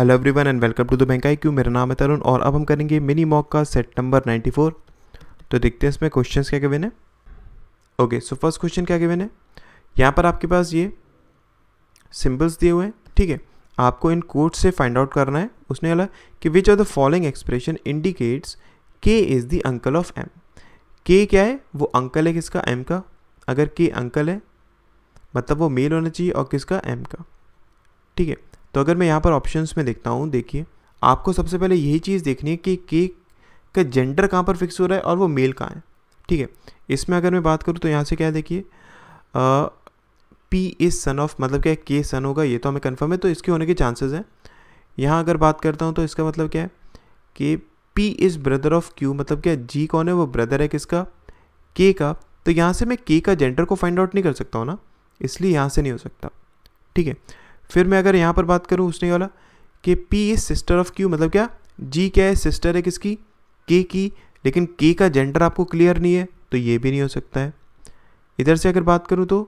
Hello everyone and welcome to the bank I Q मेरा नाम है तरुण और अब हम करेंगे मिनी मॉक का सेट नंबर 94 तो देखते हैं इसमें क्वेश्चन क्या गिवन है ओके सो फर्स्ट क्वेश्चन क्या गिवन है यहाँ पर आपके पास ये सिम्बल्स दिए हुए हैं ठीक है आपको इन कोड से फाइंड आउट करना है उसने अला कि which are the following expression indicates K is the uncle of M K क्या है वो अंकल है किसका एम का अगर के अंकल है मतलब वो मेल होना चाहिए और किसका एम का ठीक है तो अगर मैं यहाँ पर ऑप्शंस में देखता हूँ देखिए आपको सबसे पहले यही चीज़ देखनी है कि केक का जेंडर कहाँ पर फिक्स हो रहा है और वो मेल कहाँ है ठीक है इसमें अगर मैं बात करूँ तो यहाँ से क्या देखिए पी इज़ सन ऑफ मतलब क्या है के सन होगा ये तो हमें कन्फर्म है तो इसके होने के चांसेस हैं यहाँ अगर बात करता हूँ तो इसका मतलब क्या है कि P is brother of Q मतलब क्या जी कौन है वो ब्रदर है किसका के का तो यहाँ से मैं के का जेंडर को फाइंड आउट नहीं कर सकता हूँ ना इसलिए यहाँ से नहीं हो सकता ठीक है फिर मैं अगर यहाँ पर बात करूँ उसने वाला कि P is sister of Q मतलब क्या जी क्या है सिस्टर है किसकी के की लेकिन के का जेंडर आपको क्लियर नहीं है तो ये भी नहीं हो सकता है इधर से अगर बात करूँ तो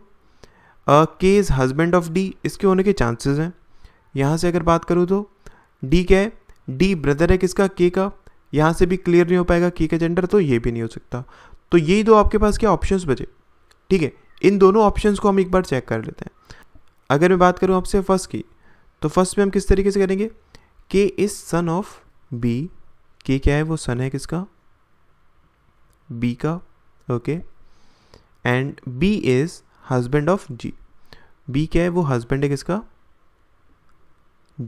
के इज़ हजबेंड ऑफ डी इसके होने के चांसेस हैं यहाँ से अगर बात करूँ तो डी क्या है डी ब्रदर है किसका के का यहाँ से भी क्लियर नहीं हो पाएगा के का जेंडर तो ये भी नहीं हो सकता तो यही दो आपके पास क्या ऑप्शंस बचे ठीक है इन दोनों ऑप्शंस को हम एक बार चेक कर लेते हैं अगर मैं बात करूँ आपसे फर्स्ट की तो फर्स्ट में हम किस तरीके से करेंगे के इज सन ऑफ बी के क्या है वो सन है किसका बी का okay and B is husband of G B क्या है वो हजबेंड है किसका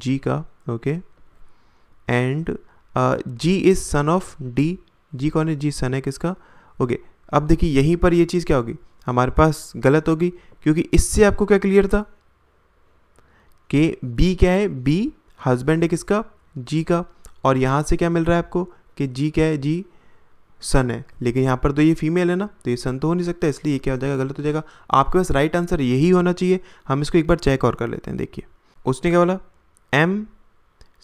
जी का okay and G is son of D G कौन है जी सन है किसका ओके okay. अब देखिए यहीं पर ये चीज़ क्या होगी हमारे पास गलत होगी क्योंकि इससे आपको क्या क्लियर था कि बी क्या है बी हस्बैंड है किसका जी का और यहाँ से क्या मिल रहा है आपको कि जी क्या है जी सन है लेकिन यहाँ पर तो ये फीमेल है ना तो ये सन तो हो नहीं सकता इसलिए ये क्या हो जाएगा गलत हो जाएगा आपके पास राइट आंसर यही होना चाहिए हम इसको एक बार चेक और कर लेते हैं देखिए उसने क्या बोला एम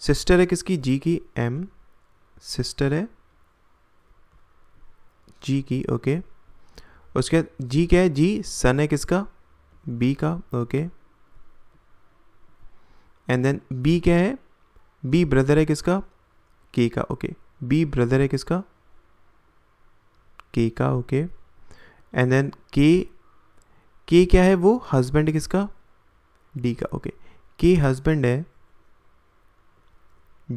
सिस्टर है किसकी जी की एम सिस्टर है जी की ओके उसके बाद जी क्या है जी सन है किसका बी का ओके एंड देन बी क्या है बी ब्रदर है किसका के का ओके बी ब्रदर है किसका के का ओके एंड देन के के क्या है वो हस्बैंड किसका डी का ओके के हस्बैंड है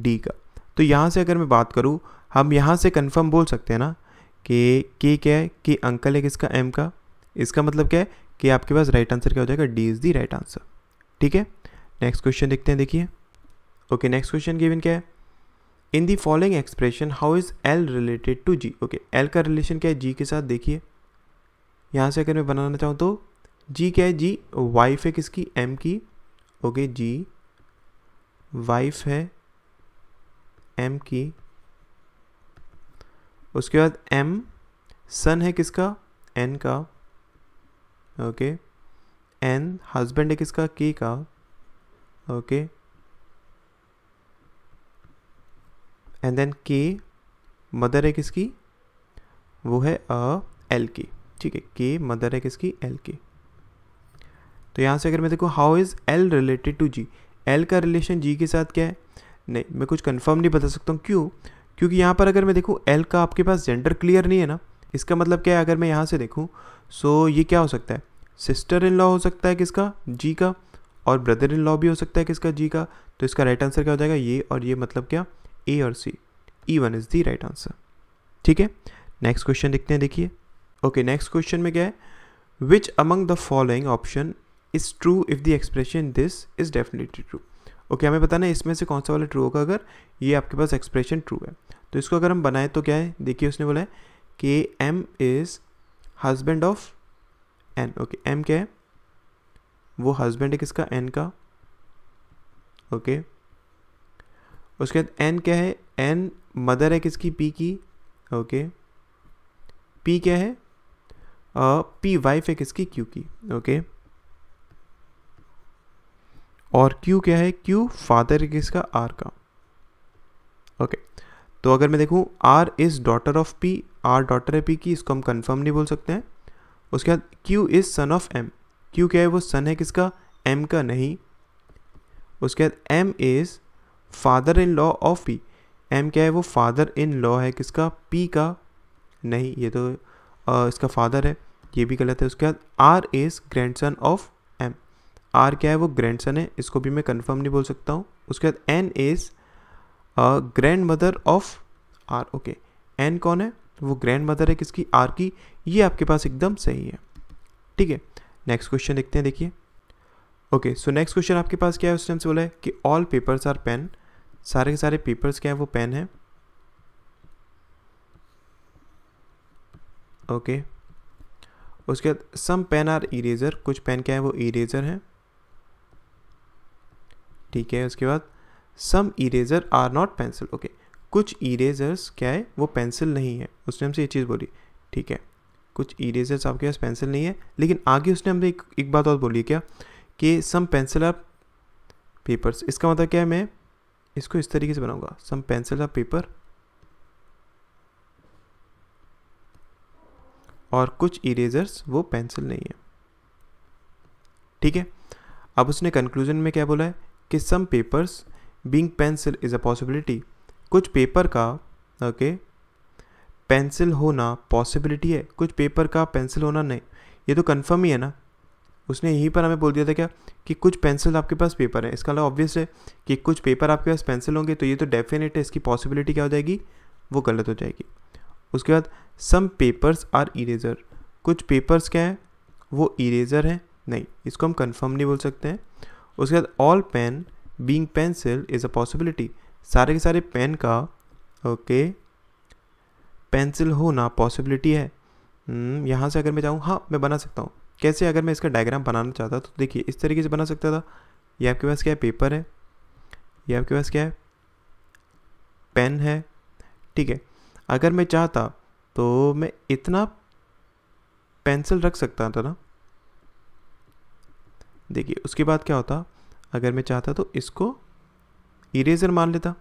डी का तो यहाँ से अगर मैं बात करूँ हम यहाँ से कंफर्म बोल सकते हैं ना कि के क्या है के अंकल है किसका एम का इसका मतलब क्या है कि आपके पास राइट आंसर क्या हो जाएगा D is the right answer ठीक है नेक्स्ट क्वेश्चन देखते हैं देखिए ओके नेक्स्ट क्वेश्चन गिवन क्या है in the following expression how is L related to G okay L का रिलेशन क्या है जी के साथ देखिए यहाँ से अगर मैं बनाना चाहूँ तो जी क्या है जी वाइफ है किसकी एम की ओके जी वाइफ है एम की उसके बाद एम सन है किसका एन का ओके एन हस्बैंड है किसका के का okay and then K mother है किसकी वो है अ एल के ठीक है के मदर है किसकी एल के तो यहाँ से अगर मैं देखूँ how is L related to G L का रिलेशन जी के साथ क्या है नहीं मैं कुछ कन्फर्म नहीं बता सकता हूँ क्यों क्योंकि यहाँ पर अगर मैं देखूँ एल का आपके पास जेंडर क्लियर नहीं है ना इसका मतलब क्या है अगर मैं यहाँ से देखूँ सो ये क्या हो सकता है सिस्टर इन लॉ हो सकता है किसका जी का और ब्रदर इन लॉ भी हो सकता है किसका जी का तो इसका राइट आंसर क्या हो जाएगा ये और ये मतलब क्या ए और C E one is the right answer ठीक है नेक्स्ट क्वेश्चन देखते हैं देखिए ओके नेक्स्ट क्वेश्चन में क्या है which among the following option is true if the expression this is definitely true okay हमें पता ना इसमें से कौन सा वाला ट्रू होगा अगर ये आपके पास एक्सप्रेशन ट्रू है तो इसको अगर हम बनाएं तो क्या है देखिए उसने बोला है कि M is husband of N okay M क्या है वो हस्बैंड है किसका एन का ओके उसके बाद एन क्या है एन मदर है किसकी पी की ओके पी क्या है पी वाइफ है किसकी क्यू की ओके और क्यू क्या है क्यू फादर है किसका आर का ओके तो अगर मैं देखूँ R is daughter of P R daughter है पी की इसको हम कंफर्म नहीं बोल सकते हैं उसके बाद Q is son of M Q क्या है वो सन है किसका एम का नहीं उसके बाद M is father in law of P M क्या है वो फादर इन लॉ है किसका पी का नहीं ये तो आ, इसका फादर है ये भी गलत है उसके बाद R is grandson of M R क्या है वो ग्रैंड सन है इसको भी मैं कन्फर्म नहीं बोल सकता हूँ उसके बाद N is grandmother of R okay N कौन है वो ग्रैंड मदर है किसकी आर की ये आपके पास एकदम सही है ठीक है नेक्स्ट क्वेश्चन देखते हैं देखिए ओके सो नेक्स्ट क्वेश्चन आपके पास क्या है उस टाइम से बोला है कि ऑल पेपर्स आर पेन सारे के सारे पेपर्स क्या है वो पेन है ओके okay. उसके बाद सम पेन आर इरेजर कुछ पेन क्या है वो इरेजर हैं ठीक है उसके बाद some eraser are not pencil okay कुछ इरेजर्स क्या है वो पेंसिल नहीं है उस टाइम से ये चीज़ बोली ठीक है कुछ इरेजर्स आपके पास पेंसिल नहीं है लेकिन आगे उसने हमने एक एक बात और बोली क्या कि सम पेंसिल आप पेपर्स इसका मतलब क्या है मैं इसको इस तरीके से बनाऊंगा सम पेंसिल आप पेपर और कुछ इरेजर्स वो पेंसिल नहीं है ठीक है अब उसने कंक्लूजन में क्या बोला है कि some papers being pencil is a possibility कुछ पेपर का ओके okay, पेंसिल होना पॉसिबिलिटी है कुछ पेपर का पेंसिल होना नहीं ये तो कन्फर्म ही है ना उसने यहीं पर हमें बोल दिया था क्या कि कुछ पेंसिल आपके पास पेपर है इसका अलावा ऑब्वियस है कि कुछ पेपर आपके पास पेंसिल होंगे तो ये तो डेफिनेट है इसकी पॉसिबिलिटी क्या हो जाएगी वो गलत हो जाएगी उसके बाद सम पेपर्स आर इरेजर कुछ पेपर्स क्या हैं वो इरेजर हैं नहीं इसको हम कन्फर्म नहीं बोल सकते हैं उसके बाद all pen being pencil is a possibility सारे के सारे पेन का ओके okay, पेंसिल होना पॉसिबिलिटी है हम्म, यहाँ से अगर मैं जाऊँ हाँ मैं बना सकता हूँ कैसे अगर मैं इसका डायग्राम बनाना चाहता तो देखिए इस तरीके से बना सकता था ये आपके पास क्या है पेपर है ये आपके पास क्या है पेन है ठीक है अगर मैं चाहता तो मैं इतना पेंसिल रख सकता था ना देखिए उसके बाद क्या होता अगर मैं चाहता तो इसको इरेजर मान लेता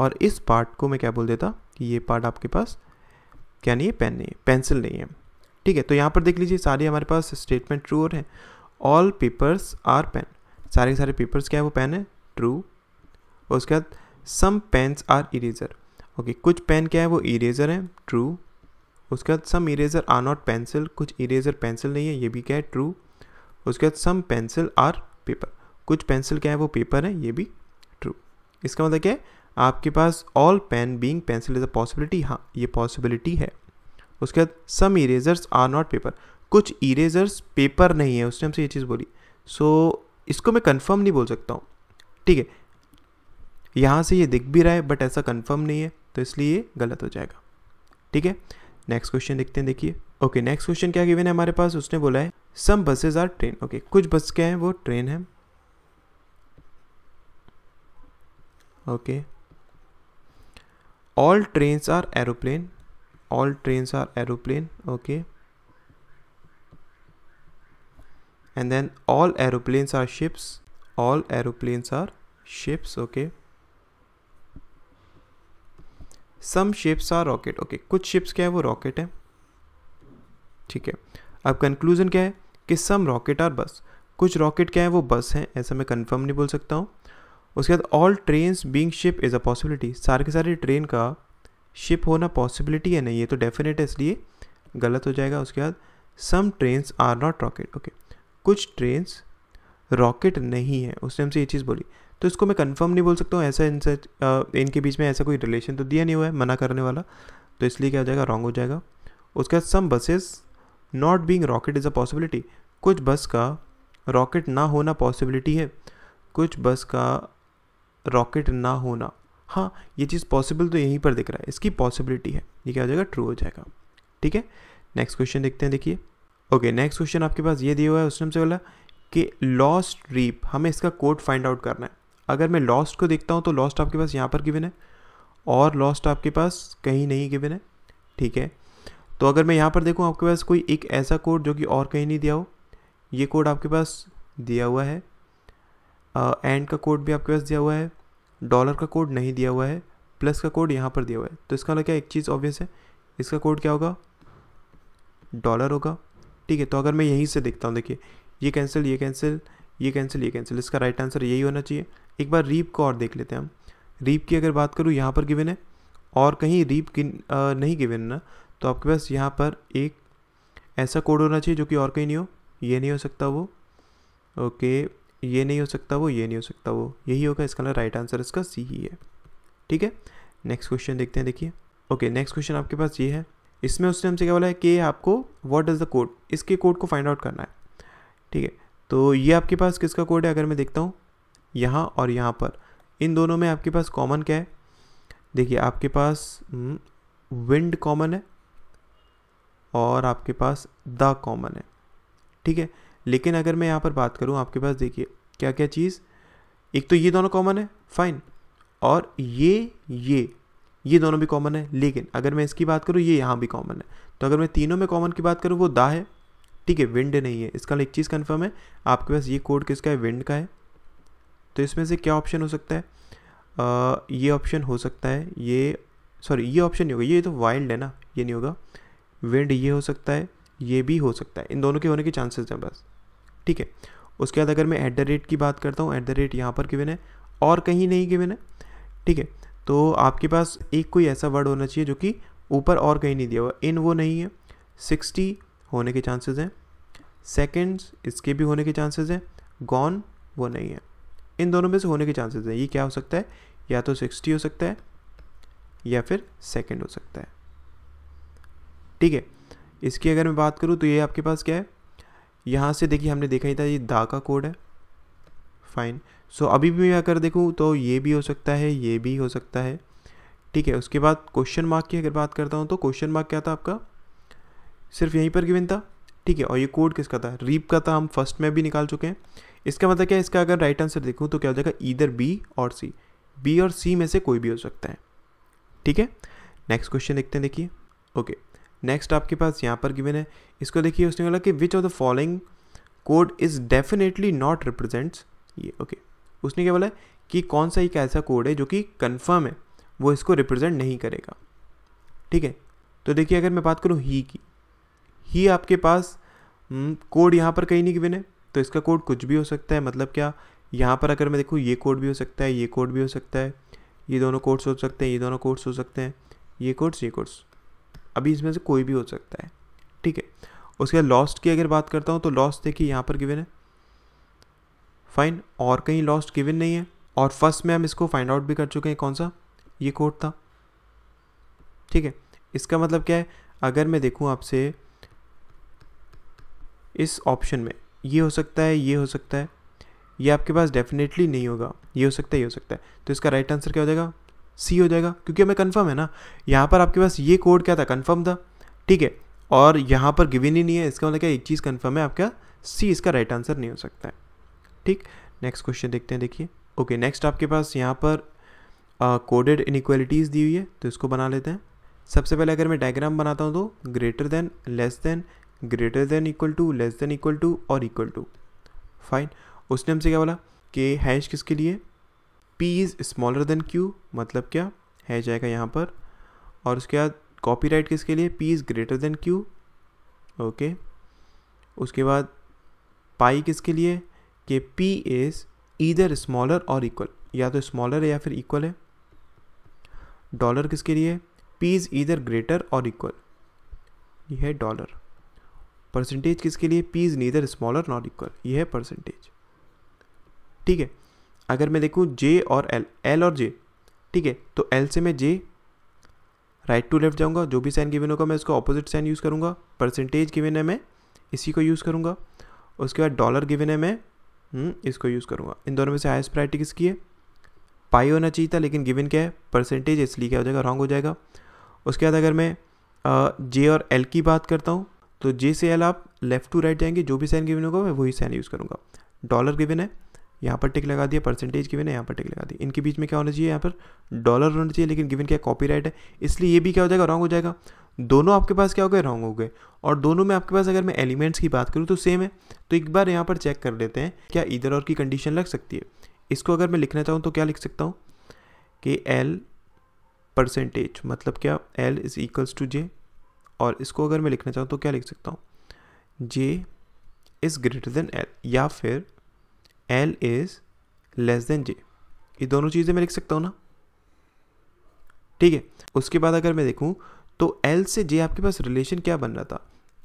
और इस पार्ट को मैं क्या बोल देता कि ये पार्ट आपके पास क्या नहीं है पेन नहीं है पेंसिल नहीं है ठीक है तो यहाँ पर देख लीजिए सारे हमारे पास स्टेटमेंट ट्रू और हैं ऑल पेपर्स आर पेन सारे के सारे पेपर्स क्या है वो पेन है ट्रू और उसके बाद some pens are eraser okay कुछ पेन क्या है वो इरेजर हैं ट्रू उसके बाद some eraser are not pencil कुछ इरेजर पेंसिल नहीं है ये भी क्या है ट्रू उसके बाद सम पेंसिल आर पेपर कुछ पेंसिल क्या है वो पेपर है ये भी ट्रू इसका मतलब क्या है आपके पास all pen being pencil is a possibility हाँ ये पॉसिबिलिटी है उसके बाद some erasers are not paper कुछ इरेजर्स पेपर नहीं है उस टाइम से ये चीज़ बोली सो so, इसको मैं कंफर्म नहीं बोल सकता हूँ ठीक है यहाँ से ये दिख भी रहा है बट ऐसा कंफर्म नहीं है तो इसलिए ये गलत हो जाएगा ठीक है नेक्स्ट क्वेश्चन देखते हैं देखिए ओके नेक्स्ट क्वेश्चन क्या गिवन है हमारे पास उसने बोला है some buses are train okay कुछ बस क्या हैं वो ट्रेन है okay okay. all trains are aeroplane all trains are aeroplane okay and then all aeroplanes are ships all aeroplanes are ships okay some ships are rocket okay कुछ ships क्या है वो rocket है ठीक है अब कंक्लूजन क्या है कि सम रॉकेट आर बस कुछ रॉकेट क्या है वो बस हैं ऐसा मैं कंफर्म नहीं बोल सकता हूँ उसके बाद all train being ship is a possibility सारे के सारे ट्रेन का शिप होना पॉसिबिलिटी है नहीं ये तो डेफिनेट है इसलिए गलत हो जाएगा उसके बाद some train are not rocket okay कुछ ट्रेन रॉकेट नहीं है उसने हमसे ये चीज़ बोली तो इसको मैं कंफर्म नहीं बोल सकता हूँ ऐसा इनसे इनके बीच में ऐसा कोई रिलेशन तो दिया नहीं हुआ है मना करने वाला तो इसलिए क्या हो जाएगा रॉन्ग हो जाएगा उसके बाद some buses not being rocket is a possibility कुछ बस का रॉकेट ना होना पॉसिबिलिटी है कुछ बस का रॉकेट ना होना हाँ ये चीज़ पॉसिबल तो यहीं पर दिख रहा है इसकी पॉसिबिलिटी है ये क्या हो जाएगा ट्रू हो जाएगा ठीक है नेक्स्ट क्वेश्चन देखते हैं देखिए ओके नेक्स्ट क्वेश्चन आपके पास ये दिया हुआ है उसने हमसे बोला कि लॉस्ट रीप हमें इसका कोड फाइंड आउट करना है अगर मैं लॉस्ट को देखता हूँ तो लॉस्ट आपके पास यहाँ पर गिवन है और लॉस्ट आपके पास कहीं नहीं गिवन है ठीक है तो अगर मैं यहाँ पर देखूँ आपके पास कोई एक ऐसा कोड जो कि और कहीं नहीं दिया हो ये कोड आपके पास दिया हुआ है एंड का कोड भी आपके पास दिया हुआ है डॉलर का कोड नहीं दिया हुआ है प्लस का कोड यहाँ पर दिया हुआ है तो इसका क्या एक चीज़ ऑब्वियस है इसका कोड क्या होगा डॉलर होगा ठीक है तो अगर मैं यहीं से देखता हूँ देखिए ये कैंसिल ये कैंसिल ये कैंसिल ये कैंसिल इसका राइट आंसर यही होना चाहिए एक बार रीप को और देख लेते हैं हम रीप की अगर बात करूँ यहाँ पर गिवन है और कहीं रीप गिन आ, नहीं गिवन ना तो आपके पास यहाँ पर एक ऐसा कोड होना चाहिए जो कि और कहीं नहीं हो ये नहीं हो सकता वो ओके ये नहीं हो सकता वो ये नहीं हो सकता वो यही होगा इसका राइट आंसर इसका सी ही है ठीक है नेक्स्ट क्वेश्चन देखते हैं देखिए ओके नेक्स्ट क्वेश्चन आपके पास ये है इसमें उसने हमसे क्या बोला है कि आपको व्हाट इज़ द कोड इसके कोड को फाइंड आउट करना है ठीक है तो ये आपके पास किसका कोड है अगर मैं देखता हूँ यहाँ और यहाँ पर इन दोनों में आपके पास कॉमन क्या है देखिए आपके पास विंड हम्म, कॉमन है और आपके पास द कॉमन है ठीक है लेकिन अगर मैं यहाँ पर बात करूँ आपके पास देखिए क्या क्या चीज़ एक तो ये दोनों कॉमन है फाइन और ये ये ये दोनों भी कॉमन है लेकिन अगर मैं इसकी बात करूँ ये यहाँ भी कॉमन है तो अगर मैं तीनों में कॉमन की बात करूँ वो दा है ठीक है विंड नहीं है इसका एक चीज़ कन्फर्म है आपके पास ये कोड किसका है विंड का है तो इसमें से क्या ऑप्शन हो सकता है आ, ये ऑप्शन हो सकता है ये सॉरी ये ऑप्शन नहीं होगा ये तो वाइल्ड है ना ये नहीं होगा विंड ये हो सकता है ये भी हो सकता है इन दोनों के होने के चांसेस हैं बस ठीक है उसके बाद अगर मैं ऐट द रेट की बात करता हूँ ऐट द रेट यहाँ पर गिवन है और कहीं नहीं गिवन है ठीक है तो आपके पास एक कोई ऐसा वर्ड होना चाहिए जो कि ऊपर और कहीं नहीं दिया हुआ इन वो नहीं है सिक्सटी होने के चांसेस हैं सेकेंड्स इसके भी होने के चांसेस हैं गॉन वो नहीं है इन दोनों में से होने के चांसेस हैं ये क्या हो सकता है या तो सिक्सटी हो सकता है या फिर सेकेंड हो सकता है ठीक है इसकी अगर मैं बात करूँ तो ये आपके पास क्या है यहाँ से देखिए हमने देखा ही था ये दा का कोड है फाइन सो so, अभी भी मैं अगर देखूँ तो ये भी हो सकता है ये भी हो सकता है ठीक है उसके बाद क्वेश्चन मार्क की अगर बात करता हूँ तो क्वेश्चन मार्क क्या था आपका सिर्फ यहीं पर गिविन था ठीक है और ये कोड किसका था रीप का था हम फर्स्ट में भी निकाल चुके हैं इसका मतलब क्या है इसका अगर राइट आंसर देखूँ तो क्या हो जाएगा ईधर बी और सी बी और सी में से कोई भी हो सकता है ठीक है नेक्स्ट क्वेश्चन देखते हैं देखिए ओके नेक्स्ट आपके पास यहाँ पर गिवन है इसको देखिए उसने बोला कि which of the following code is definitely not represents ये ओके उसने क्या बोला कि कौन सा एक ऐसा कोड है जो कि कन्फर्म है वो इसको रिप्रेजेंट नहीं करेगा ठीक है तो देखिए अगर मैं बात करूँ ही की ही आपके पास कोड हम्म, यहाँ पर कहीं नहीं गिवन है तो इसका कोड कुछ भी हो सकता है मतलब क्या यहाँ पर अगर मैं देखूँ ये कोड भी हो सकता है ये कोड भी हो सकता है ये दोनों कोड्स हो सकते हैं ये दोनों कोड्स हो सकते हैं ये कोड्स ये कोड्स अभी इसमें से कोई भी हो सकता है ठीक है उसके बाद लॉस्ट की अगर बात करता हूँ तो लॉस्ट देखिए यहाँ पर गिवन है फाइन और कहीं लॉस्ट गिवन नहीं है और फर्स्ट में हम इसको फाइंड आउट भी कर चुके हैं कौन सा ये कोड था ठीक है इसका मतलब क्या है अगर मैं देखूँ आपसे इस ऑप्शन में ये हो सकता है ये हो सकता है ये आपके पास डेफिनेटली नहीं होगा ये हो सकता है ये हो सकता है तो इसका राइट आंसर क्या हो जाएगा सी हो जाएगा क्योंकि हमें कन्फर्म है ना यहाँ पर आपके पास ये कोड क्या था कन्फर्म था ठीक है और यहाँ पर गिविन ही नहीं है इसका मतलब क्या एक चीज़ कन्फर्म है आपका सी इसका राइट आंसर नहीं हो सकता है ठीक नेक्स्ट क्वेश्चन देखते हैं देखिए ओके नेक्स्ट आपके पास यहाँ पर कोडेड इनिक्वलिटीज़ दी हुई है तो इसको बना लेते हैं सबसे पहले अगर मैं डायग्राम बनाता हूँ तो greater than less than greater than equal to less than equal to और इक्वल टू फाइन उसने हमसे क्या बोला कि हैश किसके लिए P is smaller than Q मतलब क्या है जाएगा यहाँ पर और उसके बाद कॉपीराइट किसके लिए P is greater than Q okay उसके बाद पाई किसके लिए कि P इज़ ईदर स्मॉलर और इक्वल या तो स्मॉलर है या फिर इक्वल है डॉलर किसके लिए P इज़ ईदर ग्रेटर और इक्वल यह है डॉलर परसेंटेज किसके लिए P is neither smaller not equal यह है परसेंटेज ठीक है अगर मैं देखूँ जे और एल एल और जे ठीक है तो एल से मैं जे राइट टू लेफ्ट जाऊँगा जो भी साइन गिवन होगा मैं उसको ऑपोजिट साइन यूज़ करूँगा परसेंटेज गिवन है मैं इसी को यूज़ करूँगा उसके बाद डॉलर गिवन है मैं हम्म, इसको यूज़ करूँगा इन दोनों में से हाइस्ट प्रायरिटी किसकी है पाई होना चाहिए था लेकिन गिवन क्या है परसेंटेज इसलिए क्या हो जाएगा रॉन्ग हो जाएगा उसके बाद अगर मैं जे और एल की बात करता हूँ तो जे से एल आप लेफ़्ट टू राइट जाएंगे जो भी साइन गिवन होगा मैं वही साइन यूज़ करूँगा डॉलर गिवन है यहाँ पर टिक लगा दिया परसेंटेज गिवन है यहाँ पर टिक लगा दिया इनके बीच में क्या होना चाहिए यहाँ पर डॉलर होना चाहिए लेकिन गिवन क्या राइट है इसलिए ये भी क्या हो जाएगा रॉन्ग हो जाएगा दोनों आपके पास क्या हो गए रॉन्ग हो गए और दोनों में आपके पास अगर मैं एलिमेंट्स की बात करूँ तो सेम है तो एक बार यहाँ पर चेक कर लेते हैं क्या इधर और की कंडीशन लग सकती है इसको अगर मैं लिखना चाहूँ तो क्या लिख सकता हूँ कि एल परसेंटेज मतलब क्या L is equals to J और इसको अगर मैं लिखना चाहूँ तो क्या लिख सकता हूँ J is greater than L या फिर L is less than J ये दोनों चीज़ें मैं लिख सकता हूँ ना ठीक है उसके बाद अगर मैं देखूँ तो एल से जे आपके पास रिलेशन क्या बन रहा था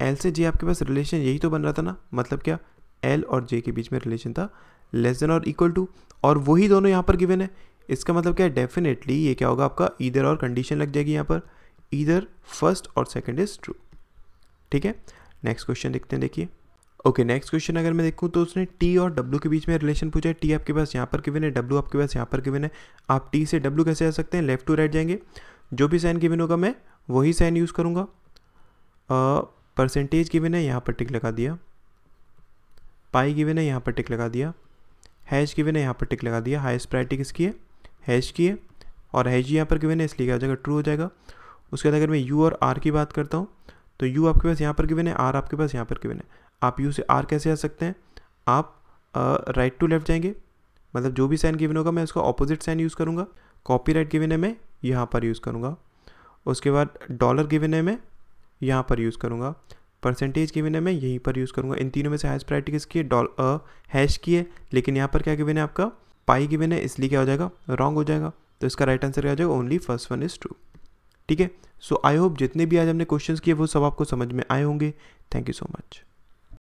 एल से जे आपके पास रिलेशन यही तो बन रहा था ना मतलब क्या एल और जे के बीच में रिलेशन था लेस देन और इक्वल टू और वही दोनों यहाँ पर गिवन है इसका मतलब क्या है डेफिनेटली ये क्या होगा आपका इधर और कंडीशन लग जाएगी यहाँ पर ईधर फर्स्ट और सेकेंड इज़ ट्रू ठीक है नेक्स्ट क्वेश्चन देखते हैं देखिए ओके नेक्स्ट क्वेश्चन अगर मैं देखूँ तो उसने टी और डब्ल्यू के बीच में रिलेशन पूछा है टी आपके पास यहाँ पर किविन है डब्ल्यू आपके पास यहाँ पर किविन है आप टी से डब्ल्यू कैसे आ सकते हैं लेफ्ट टू राइट जाएंगे जो भी साइन किविन होगा मैं वही साइन यूज़ करूँगा परसेंटेज किविन है यहाँ पर टिक लगा दिया पाई किविन है यहाँ पर टिक लगा दिया हैश किविन है यहाँ पर टिक लगा दिया हाइस्ट प्रायरिटी किसकी है हैश की है और हैश यहाँ पर किविन है इसलिए क्या हो जाएगा ट्रू हो जाएगा उसके बाद अगर मैं यू और आर की बात करता हूँ तो यू आपके पास यहाँ पर किविन है आर आपके पास यहाँ पर किविन है आप यू से आर कैसे आ सकते हैं आप राइट टू लेफ़्ट जाएंगे मतलब जो भी साइन गिवन होगा मैं उसका ऑपोजिट साइन यूज़ करूँगा कॉपी राइट गिवन है मैं यहाँ पर यूज़ करूँगा उसके बाद डॉलर गिवन है मैं यहाँ पर यूज़ करूँगा परसेंटेज की है मैं यहीं पर यूज़ करूँगा इन तीनों में से हाइस्ट प्रायरिटी किसकी है डॉल हैश की है लेकिन यहाँ पर क्या गिवन है आपका पाई गिवन है इसलिए क्या हो जाएगा रॉन्ग हो जाएगा तो इसका राइट आंसर क्या हो जाएगा only first one is true ठीक है सो आई होप जितने भी आज हमने क्वेश्चन किए वो सब आपको समझ में आए होंगे थैंक यू सो मच